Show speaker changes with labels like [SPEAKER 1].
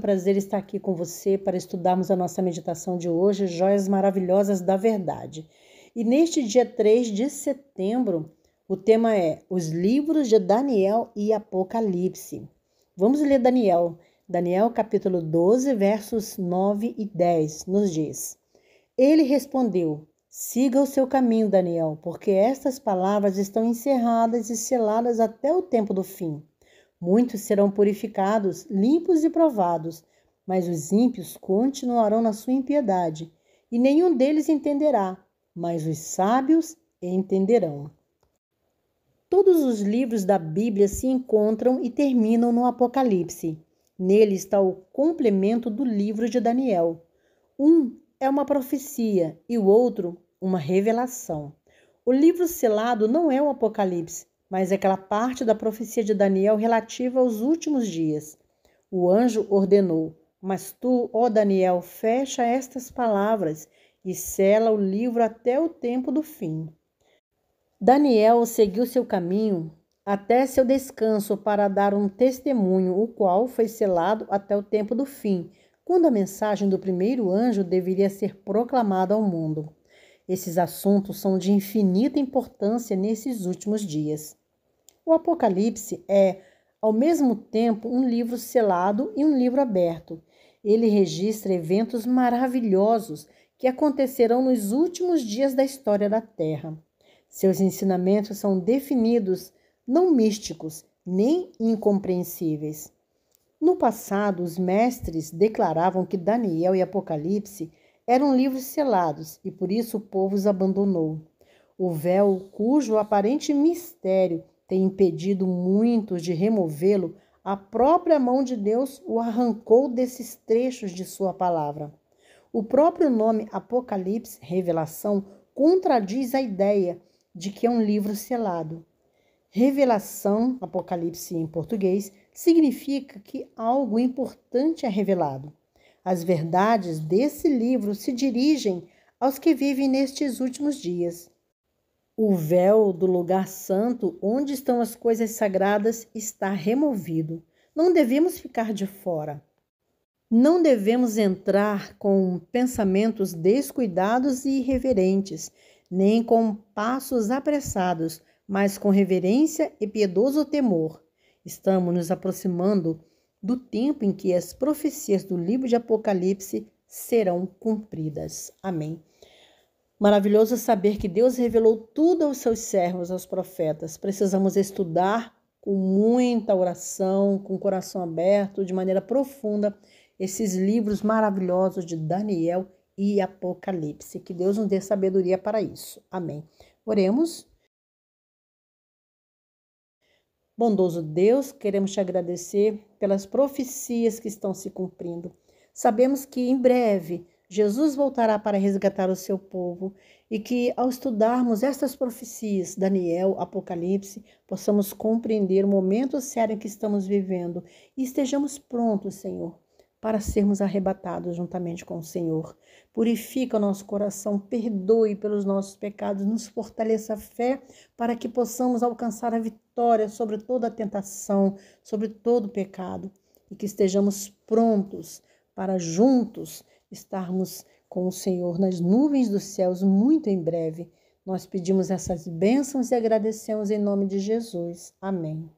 [SPEAKER 1] um prazer estar aqui com você para estudarmos a nossa meditação de hoje, Joias Maravilhosas da Verdade. E neste dia 3 de setembro, o tema é Os livros de Daniel e Apocalipse. Vamos ler Daniel. Daniel capítulo 12, versos 9 e 10 nos diz: Ele respondeu: Siga o seu caminho, Daniel, porque estas palavras estão encerradas e seladas até o tempo do fim. Muitos serão purificados, limpos e provados, mas os ímpios continuarão na sua impiedade, e nenhum deles entenderá, mas os sábios entenderão. Todos os livros da Bíblia se encontram e terminam no Apocalipse. Nele está o complemento do livro de Daniel. Um é uma profecia e o outro uma revelação. O livro selado não é o Apocalipse, mas aquela parte da profecia de Daniel relativa aos últimos dias. O anjo ordenou: Mas tu, ó Daniel, fecha estas palavras e sela o livro até o tempo do fim. Daniel seguiu seu caminho até seu descanso para dar um testemunho, o qual foi selado até o tempo do fim, quando a mensagem do primeiro anjo deveria ser proclamada ao mundo. Esses assuntos são de infinita importância nesses últimos dias. O Apocalipse é, ao mesmo tempo, um livro selado e um livro aberto. Ele registra eventos maravilhosos que acontecerão nos últimos dias da história da Terra. Seus ensinamentos são definidos, não místicos nem incompreensíveis. No passado, os mestres declaravam que Daniel e Apocalipse eram livros selados e por isso o povo os abandonou. O véu, cujo aparente mistério tem impedido muitos de removê-lo, a própria mão de Deus o arrancou desses trechos de sua palavra. O próprio nome Apocalipse, revelação, contradiz a ideia de que é um livro selado. Revelação, Apocalipse em português, significa que algo importante é revelado. As verdades desse livro se dirigem aos que vivem nestes últimos dias. O véu do lugar santo, onde estão as coisas sagradas, está removido. Não devemos ficar de fora. Não devemos entrar com pensamentos descuidados e irreverentes, nem com passos apressados, mas com reverência e piedoso temor. Estamos nos aproximando do tempo em que as profecias do livro de Apocalipse serão cumpridas. Amém. Maravilhoso é saber que Deus revelou tudo aos seus servos, aos profetas. Precisamos estudar com muita oração, com o coração aberto, de maneira profunda, esses livros maravilhosos de Daniel e Apocalipse. Que Deus nos dê sabedoria para isso. Amém. Oremos. Bondoso Deus, queremos te agradecer pelas profecias que estão se cumprindo. Sabemos que em breve Jesus voltará para resgatar o seu povo e que, ao estudarmos estas profecias, Daniel, Apocalipse, possamos compreender o momento sério que estamos vivendo e estejamos prontos, Senhor, para sermos arrebatados juntamente com o Senhor. Purifica o nosso coração, perdoe pelos nossos pecados, nos fortaleça a fé para que possamos alcançar a vitória sobre toda a tentação, sobre todo o pecado e que estejamos prontos para juntos estarmos com o Senhor nas nuvens dos céus muito em breve. Nós pedimos essas bênçãos e agradecemos em nome de Jesus. Amém.